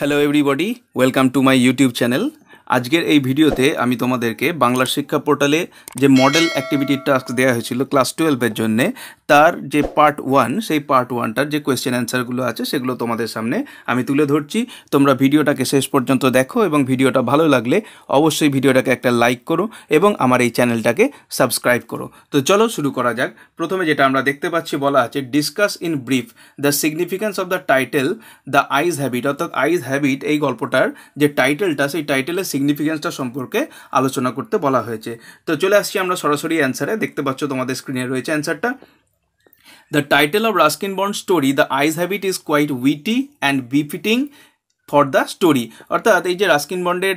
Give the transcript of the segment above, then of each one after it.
Hello everybody, welcome to my YouTube channel আজকের এই ভিডিওতে আমি তোমাদেরকে বাংলা শিক্ষা পোর্টালে যে মডেল অ্যাক্টিভিটি টাস্ক দেওয়া হয়েছিল ক্লাস টুয়েলভের জন্যে তার যে পার্ট ওয়ান সেই পার্ট ওয়ানটার যে কোয়েশ্চেন অ্যান্সারগুলো আছে সেগুলো তোমাদের সামনে আমি তুলে ধরছি তোমরা ভিডিওটাকে শেষ পর্যন্ত দেখো এবং ভিডিওটা ভালো লাগলে অবশ্যই ভিডিওটাকে একটা লাইক করো এবং আমার এই চ্যানেলটাকে সাবস্ক্রাইব করো তো চলো শুরু করা যাক প্রথমে যেটা আমরা দেখতে পাচ্ছি বলা আছে discuss in brief the significance of the title the eyes have it অর্থাৎ আইজ হ্যাবিট এই গল্পটার যে টাইটেলটা সেই টাইটেলের সিগনিফিকেন্সটা সম্পর্কে আলোচনা করতে বলা হয়েছে তো চলে আসছি আমরা সরাসরি অ্যান্সারে দেখতে পাচ্ছ তোমাদের স্ক্রিনে রয়েছে অ্যান্সারটা the title of Ruskin Bond's story the eyes have it is quite witty and befitting for the story অর্থাৎ এই যে রাস্কিন বন্ডের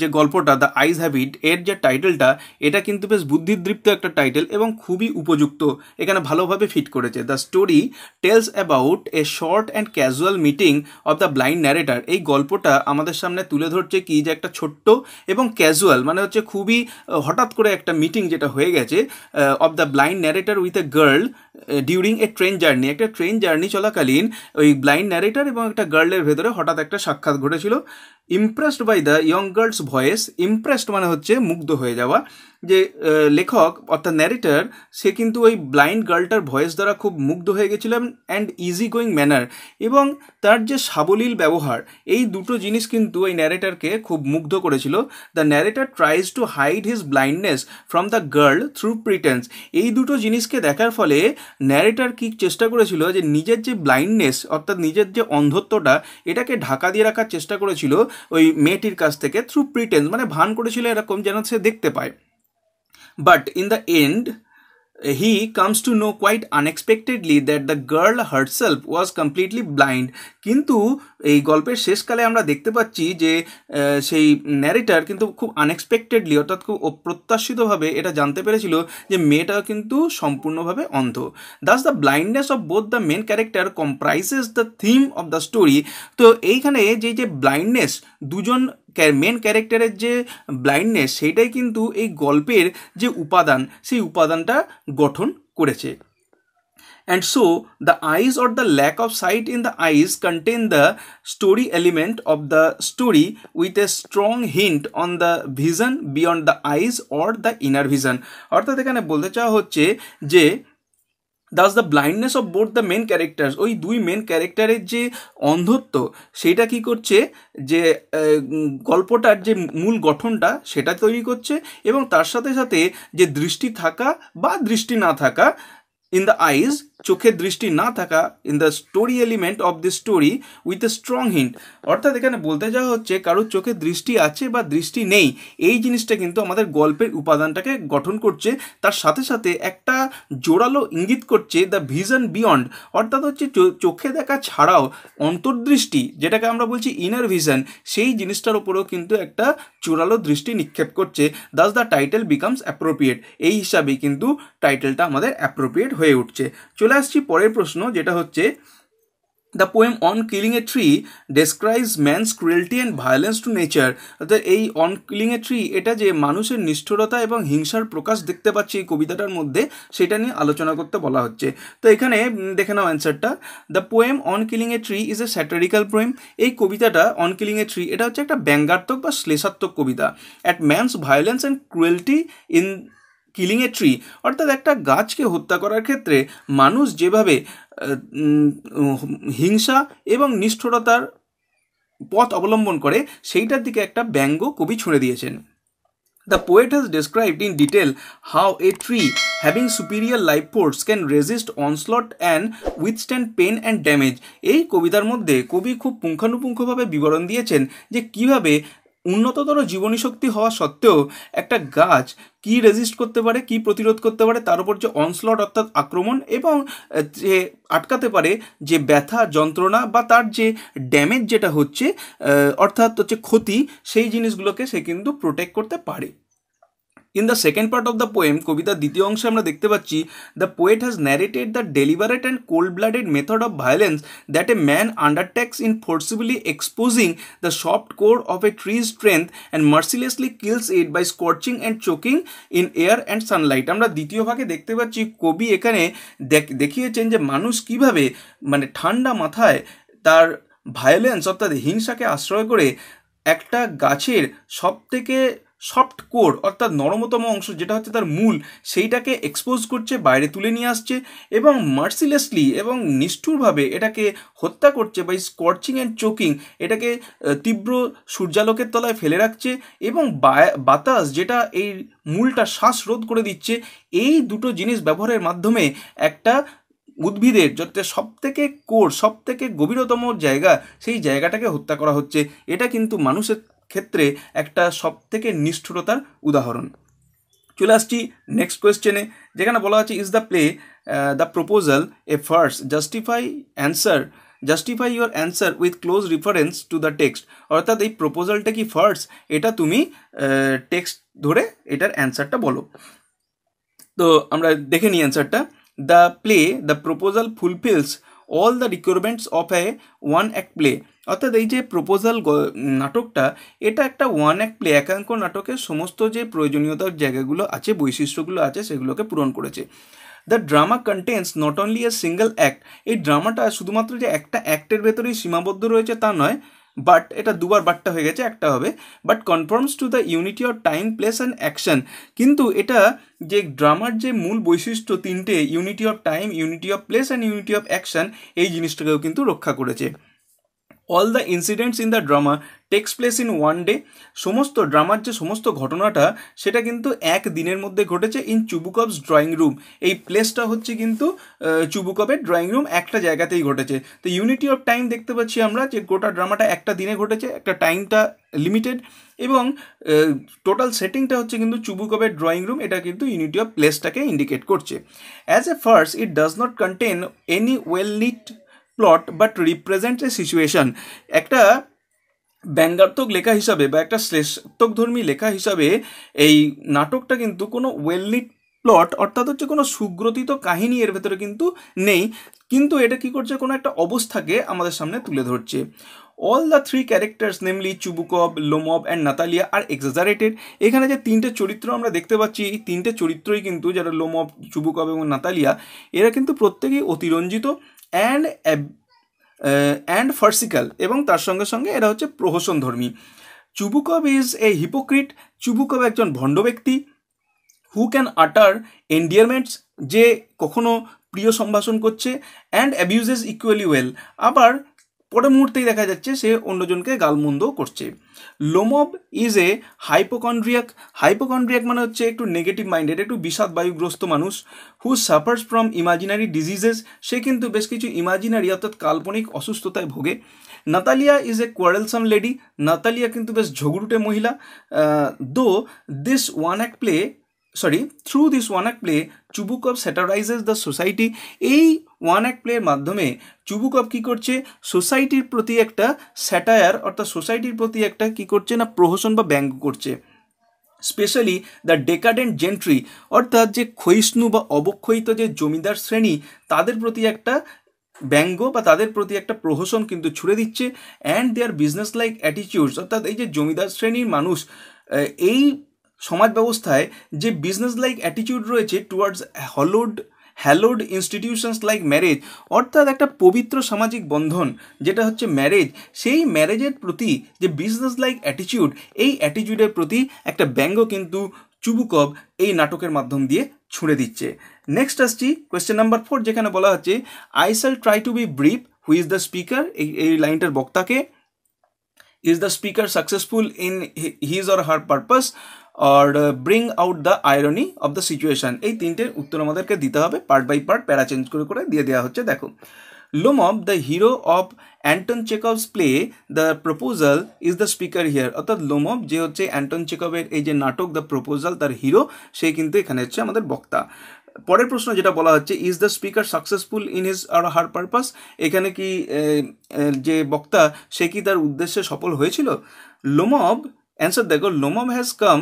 যে গল্পটা দ্য আইজ হ্যাবিট এর যে টাইটেলটা এটা কিন্তু বেশ বুদ্ধিদৃপ্ত একটা টাইটেল এবং খুবই উপযুক্ত এখানে ভালোভাবে ফিট করেছে the story tells about a short and casual meeting of the blind narrator এই গল্পটা আমাদের সামনে তুলে ধরছে কি যে একটা ছোট্ট এবং ক্যাজুয়াল মানে হচ্ছে খুবই হঠাৎ করে একটা মিটিং যেটা হয়ে গেছে of the blind narrator with a girl during a train journey একটা ট্রেন জার্নি চলাকালীন ওই ব্লাইন্ড ন্যারেটার এবং একটা গার্লের ভেতরে হঠাৎ একটা সাক্ষাৎ ঘটেছিল impressed by the young girl's voice impressed মানে হচ্ছে মুগ্ধ হয়ে যাওয়া যে লেখক অর্থাৎ ন্যারেটার সে কিন্তু ওই ব্লাইন্ড গার্লটার ভয়েস দ্বারা খুব মুগ্ধ হয়ে গেছিল অ্যান্ড ইজি গোয়িং ম্যানার এবং তার যে সাবলীল ব্যবহার এই দুটো জিনিস কিন্তু ওই ন্যারেটারকে খুব মুগ্ধ করেছিল the narrator tries to hide his blindness from the girl through pretence এই দুটো জিনিসকে দেখার ফলে ন্যারেটার কি চেষ্টা করেছিল যে নিজের যে ব্লাইন্ডনেস অর্থাৎ নিজের যে অন্ধত্বটা এটাকে ঢাকা দিয়ে রাখার চেষ্টা করেছিল ওই মেয়েটির কাছ থেকে থ্রু প্রিটেন্স মানে ভান করেছিল এরকম যেন সে দেখতে পায় but in the end he comes to know quite unexpectedly that the girl herself was completely blind কিন্তু এই গল্পের শেষকালে আমরা দেখতে পাচ্ছি যে সেই ন্যারেটার কিন্তু খুব আনএক্সপেক্টেডলি অর্থাৎ খুব অপ্রত্যাশিতভাবে এটা জানতে পেরেছিল যে মেয়েটা কিন্তু সম্পূর্ণভাবে অন্ধ thus the blindness of both the main character comprises the theme of the story তো এইখানে যে যে ব্লাইন্ডনেস দুজন মেন ক্যারেক্টারের যে ব্লাইন্ডনেস সেইটাই কিন্তু এই গল্পের যে উপাদান সেই উপাদানটা গঠন করেছে and so the eyes or the lack of sight in the eyes contain the story element of the story with a strong hint on the vision beyond the eyes or the inner vision অর্থাৎ এখানে বলতে চাওয়া হচ্ছে যে thus the blindness of both the main character ওই দুই main ক্যারেক্টারের যে অন্ধত্ব সেটা কি করছে যে গল্পটার যে মূল গঠনটা সেটা তৈরি করছে এবং তার সাথে সাথে যে দৃষ্টি থাকা বা দৃষ্টি না থাকা ইন দ্য আইজ চোখের দৃষ্টি না থাকা in the story element of the story with a strong hint অর্থাৎ এখানে বলতে যাওয়া হচ্ছে কারোর চোখে দৃষ্টি আছে বা দৃষ্টি নেই এই জিনিসটা কিন্তু আমাদের গল্পের উপাদানটাকে গঠন করছে তার সাথে সাথে একটা জোরালো ইঙ্গিত করছে দ্য ভিজন বিয়ন্ড অর্থাৎ হচ্ছে চোখে দেখা ছাড়াও অন্তর্দৃষ্টি যেটাকে আমরা বলছি ইনার ভিশন সেই জিনিসটার উপরেও কিন্তু একটা জোরালো দৃষ্টি নিক্ষেপ করছে thus the title becomes appropriate এই হিসাবেই কিন্তু টাইটেলটা আমাদের অ্যাপ্রোপ্রিয়েট হয়ে উঠছে চলে আসছি পরের প্রশ্ন যেটা হচ্ছে the poem on killing a tree describes man's cruelty and violence to nature অর্থাৎ এই অন কিলিং এ ট্রি এটা যে মানুষের নিষ্ঠুরতা এবং হিংসার প্রকাশ দেখতে পাচ্ছি এই কবিতাটার মধ্যে সেটা নিয়ে আলোচনা করতে বলা হচ্ছে তো এখানে দেখে নাও অ্যান্সারটা the poem on killing a tree is a satirical poem এই কবিতাটা অন কিলিং এ ট্রি এটা হচ্ছে একটা ব্যঙ্গাত্মক বা শ্লেষাত্মক কবিতা at man's violence and cruelty in killing a tree অর্থাৎ একটা গাছকে হত্যা করার ক্ষেত্রে মানুষ যেভাবে হিংসা এবং নিষ্ঠুরতার পথ অবলম্বন করে সেইটার দিকে একটা ব্যঙ্গ কবি ছুঁড়ে দিয়েছেন The poet has described in detail how a tree having superior life force can resist and withstand pain and damage এই কবিতার মধ্যে কবি খুব পুঙ্খানুপুঙ্খভাবে বিবরণ দিয়েছেন যে কিভাবে উন্নততর জীবনী শক্তি হওয়া সত্ত্বেও একটা গাছ কি রেজিস্ট করতে পারে কি প্রতিরোধ করতে পারে তার উপর যে অনস্লট অর্থাৎ আক্রমণ এবং যে আটকাতে পারে যে ব্যথা যন্ত্রণা বা তার যে ড্যামেজ যেটা হচ্ছে অর্থাৎ হচ্ছে ক্ষতি সেই জিনিসগুলোকে সে কিন্তু প্রোটেক্ট করতে পারে in the second part of the poem কবিতার দ্বিতীয় অংশে আমরা দেখতে পাচ্ছি the poet has narrated the deliberate and cold blooded method of violence that a man undertakes in forcibly exposing the soft core of a tree strength and mercilessly kills it by scorching and choking in air and sunlight আমরা দ্বিতীয় ভাগে দেখতে পাচ্ছি কবি এখানে দেখিয়েছেন যে মানুষ কিভাবে মানে ঠান্ডা মাথায় তার ভায়োলেন্স অর্থাৎ হিংসাকে আশ্রয় করে একটা গাছের সব থেকে সফট কোর অর্থাৎ নরমতম অংশ যেটা হচ্ছে তার মূল সেইটাকে এক্সপোজ করছে বাইরে তুলে নিয়ে আসছে এবং মার্সিলেসলি এবং নিষ্ঠুরভাবে এটাকে হত্যা করছে বা স্কর্চিং অ্যান্ড চোকিং এটাকে তীব্র সূর্যালোকের তলায় ফেলে রাখছে এবং বাতাস যেটা এই মূলটা শ্বাস রোধ করে দিচ্ছে এই দুটো জিনিস ব্যবহারের মাধ্যমে একটা উদ্ভিদের যাতে সবথেকে কোর সব থেকে গভীরতম জায়গা সেই জায়গাটাকে হত্যা করা হচ্ছে এটা কিন্তু মানুষের ক্ষেত্রে একটা সবথেকে নিষ্ঠুরতার উদাহরণ চলে আসছি নেক্সট কোয়েশ্চেনে যেখানে বলা আছে is the play the proposal a farce justify answer justify your answer with close reference to the text অর্থাৎ এই প্রপোজালটা কি ফার্স্ট এটা তুমি টেক্সট uh, ধরে এটার অ্যান্সারটা বলো তো আমরা দেখে নিই অ্যান্সারটা the play the proposal fulfils all the requirements of a one act play অর্থাৎ এই যে প্রপোজাল নাটকটা এটা একটা ওয়ান অ্যাক্ট প্লে একাঙ্ক নাটকের সমস্ত যে প্রয়োজনীয়তার জায়গাগুলো আছে বৈশিষ্ট্যগুলো আছে সেগুলোকে পূরণ করেছে the drama contents not only a single act এই ড্রামাটা শুধুমাত্র যে একটা অ্যাক্টের ভেতরেই সীমাবদ্ধ রয়েছে তা নয় বাট এটা দুবার বাটটা হয়ে গেছে একটা হবে but confirms to the unity of time place and action কিন্তু এটা যে ড্রামার যে মূল বৈশিষ্ট্য তিনটে unity of time unity of place and unity of action এই জিনিসটাকেও কিন্তু রক্ষা করেছে all the incidents in the drama takes place in one day সমস্ত ড্রামার যে সমস্ত ঘটনাটা সেটা কিন্তু এক দিনের মধ্যে ঘটেছে ইন চুবুকভস ড্রয়িং রুম এই প্লেসটা হচ্ছে কিন্তু চুবুকবের ড্রয়িং রুম একটা জায়গাতেই ঘটেছে তো ইউনিটি অফ টাইম দেখতে পাচ্ছি আমরা যে গোটা ড্রামাটা একটা দিনে ঘটেছে একটা টাইমটা লিমিটেড এবং টোটাল সেটিংটা হচ্ছে কিন্তু চুবুকবের ড্রয়িং রুম এটা কিন্তু ইউনিটি অফ প্লেসটাকে ইন্ডিকেট করছে as a farce it does not contain any well knit plot but represent a situation একটা ব্যঙ্গার্থক লেখা হিসাবে বা একটা ধর্মী লেখা হিসাবে এই নাটকটা কিন্তু কোনো ওয়েলনিট প্লট অর্থাৎ হচ্ছে কোনো সুগ্রথিত কাহিনী এর ভেতরে কিন্তু নেই কিন্তু এটা কি করছে কোনো একটা অবস্থাকে আমাদের সামনে তুলে ধরছে all the three characters namely Chubukov Lomov and Natalya are exaggerated এখানে যে তিনটে চরিত্র আমরা দেখতে পাচ্ছি এই তিনটে চরিত্রই কিন্তু যারা লোমব চুবুকব এবং নাতালিয়া এরা কিন্তু প্রত্যেকেই অতিরঞ্জিত অ্যান্ড অ্যান্ড ফার্সিক্যাল এবং তার সঙ্গে সঙ্গে এরা হচ্ছে প্রহসন ধর্মী চুবুকব ইজ এ হিপোক্রিট চুবুকব একজন ভণ্ড ব্যক্তি হু ক্যান আটার এন্ডিয়ারমেন্টস যে কখনো প্রিয় সম্ভাষণ করছে অ্যান্ড অ্যাবিউজেস ইকুয়ালি ওয়েল আবার পরের মুহূর্তেই দেখা যাচ্ছে সে অন্যজনকে গালমন্দ করছে Lomov is a hypochondriac hypochondriac মানে হচ্ছে একটু নেগেটিভ মাইন্ডেড একটু বিষাদ বায়ুগ্রস্ত মানুষ who suffers from imaginary diseases সে কিন্তু বেশ কিছু ইমাজিনারি অর্থাৎ কাল্পনিক অসুস্থতায় ভোগে Natalya is a quarrelsome lady Natalya কিন্তু বেশ ঝগড়ুটে মহিলা though this one act play sorry through this one act play Chubukov satirises the society এই ওয়ান অ্যাক্ট প্লের মাধ্যমে চুবুকপ কী করছে সোসাইটির প্রতি একটা স্যাটায়ার অর্থাৎ সোসাইটির প্রতি একটা কী করছে না প্রহসন বা ব্যঙ্গ করছে স্পেশালি দ্য ডেকাডেন্ট জেন্ট্রি অর্থাৎ যে ক্ষয়িষ্ণু বা অবক্ষয়িত যে জমিদার শ্রেণী তাদের প্রতি একটা ব্যঙ্গ বা তাদের প্রতি একটা প্রহসন কিন্তু ছুড়ে দিচ্ছে and their business like attitudes অর্থাৎ এই যে জমিদার শ্রেণীর মানুষ এই সমাজ ব্যবস্থায় যে বিজনেস লাইক অ্যাটিটিউড রয়েছে towards hallowed hallowed institutions like marriage অর্থাৎ একটা পবিত্র সামাজিক বন্ধন যেটা হচ্ছে ম্যারেজ সেই ম্যারেজের প্রতি যে বিজনেস লাইক অ্যাটিটিউড এই অ্যাটিটিউডের প্রতি একটা ব্যঙ্গ কিন্তু চুবুকব এই নাটকের মাধ্যম দিয়ে ছুঁড়ে দিচ্ছে নেক্সট আসছি কোয়েশ্চেন নাম্বার ফোর যেখানে বলা হচ্ছে I shall try to be brief who is the speaker এই এই লাইনটার বক্তাকে is the speaker successful in his or her purpose or bring out the irony of the situation এই তিনটে উত্তর আমাদেরকে দিতে হবে part by part para change করে করে দিয়ে দেওয়া হচ্ছে দেখো Lomov the hero of Anton Chekhov's play the proposal is the speaker here অর্থাৎ লোমব যে হচ্ছে অ্যান্টন চেকভের এই যে নাটক দ্য প্রপোজাল তার হিরো সে কিন্তু এখানে হচ্ছে আমাদের বক্তা পরের প্রশ্ন যেটা বলা হচ্ছে is the speaker successful in his or her purpose এখানে কি যে বক্তা সে কি তার উদ্দেশ্যে সফল হয়েছিল লোমব অ্যান্সার দেখো Lomov has come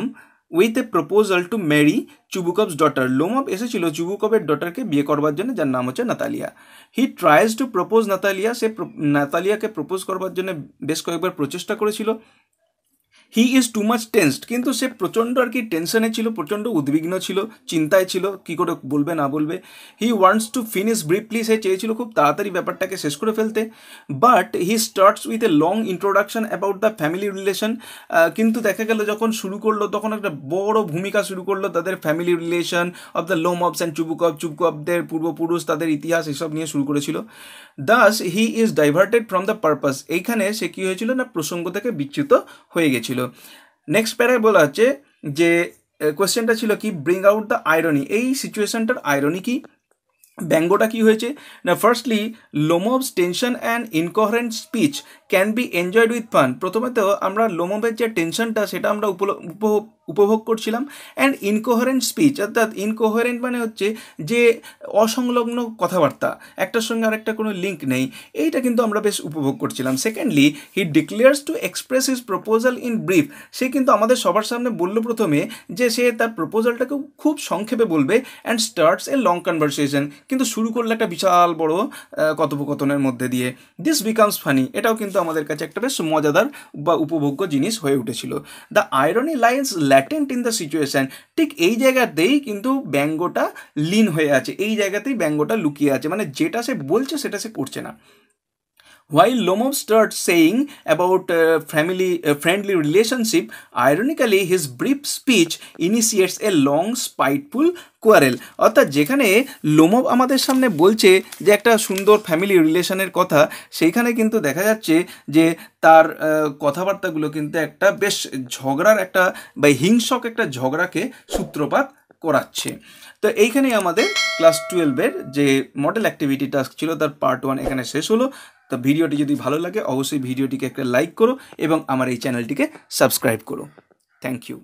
with a proposal to marry Chubukov's daughter Lomov এসেছিল চুবুকভের ডটারকে বিয়ে করবার জন্য যার নাম হচ্ছে Natalya he tries to propose Natalya সে নাতালিয়াকে প্রপোজ করবার জন্য বেশ কয়েকবার প্রচেষ্টা করেছিল he is too much tensed কিন্তু সে প্রচণ্ড আর কি টেনশনে ছিল প্রচণ্ড উদ্বিগ্ন ছিল চিন্তায় ছিল কি করে বলবে না বলবে he wants to finish briefly সে চেয়েছিল খুব তাড়াতাড়ি ব্যাপারটাকে শেষ করে ফেলতে but he starts with a long introduction about the family relation কিন্তু দেখা গেল যখন শুরু করলো তখন একটা বড় ভূমিকা শুরু করলো তাদের ফ্যামিলি রিলেশন অফ দ্য লোম অফস অ্যান্ড চুবুকপ চুবকপদের পূর্বপুরুষ তাদের ইতিহাস এসব নিয়ে শুরু করেছিল thus he is diverted from the purpose এইখানে সে কী হয়েছিল না প্রসঙ্গ থেকে বিচ্যুত হয়ে গেছিল ছিল নেক্সট প্যারায় বলা হচ্ছে যে কোয়েশ্চেনটা ছিল কি ব্রিং আউট দ্য আয়রনি এই সিচুয়েশনটার আয়রনি কি ব্যঙ্গটা কি হয়েছে না firstly Lomov's tension and incoherent speech can be enjoyed with fun প্রথমে তো আমরা লোমোমের যে টেনশনটা সেটা আমরা উপভোগ করছিলাম অ্যান্ড ইনকোহারেন্ট স্পিচ অর্থাৎ ইনকোহারেন্ট মানে হচ্ছে যে অসংলগ্ন কথাবার্তা একটার সঙ্গে আর একটা কোনো লিঙ্ক নেই এইটা কিন্তু আমরা বেশ উপভোগ করছিলাম secondly he declares to express his proposal in brief সে কিন্তু আমাদের সবার সামনে বলল প্রথমে যে সে তার প্রপোজালটাকে খুব সংক্ষেপে বলবে and starts a long conversation কিন্তু শুরু করলো একটা বিশাল বড় কথোপকথনের মধ্যে দিয়ে দিস বিকামস ফানি এটাও কিন্তু কিন্তু আমাদের কাছে একটা বেশ মজাদার বা উপভোগ্য জিনিস হয়ে উঠেছিল the irony lies latent in the situation ঠিক এই জায়গাতেই কিন্তু ব্যঙ্গটা লীন হয়ে আছে এই জায়গাতেই ব্যঙ্গটা লুকিয়ে আছে মানে যেটা সে বলছে সেটা সে করছে না While Lomov starts saying about uh, family uh, friendly relationship, ironically his brief speech initiates a long spiteful quarrel অর্থাৎ যেখানে লোমব আমাদের সামনে বলছে যে একটা সুন্দর ফ্যামিলি রিলেশনের কথা সেইখানে কিন্তু দেখা যাচ্ছে যে তার কথাবার্তাগুলো কিন্তু একটা বেশ ঝগড়ার একটা বা হিংসক একটা ঝগড়াকে সূত্রপাত করাচ্ছে তো এইখানেই আমাদের ক্লাস টুয়েলভের যে মডেল অ্যাক্টিভিটি টাস্ক ছিল তার পার্ট ওয়ান এখানে শেষ হলো তো ভিডিওটি যদি ভালো লাগে অবশ্যই ভিডিওটিকে একটা লাইক করো এবং আমার এই চ্যানেলটিকে সাবস্ক্রাইব করো থ্যাংক ইউ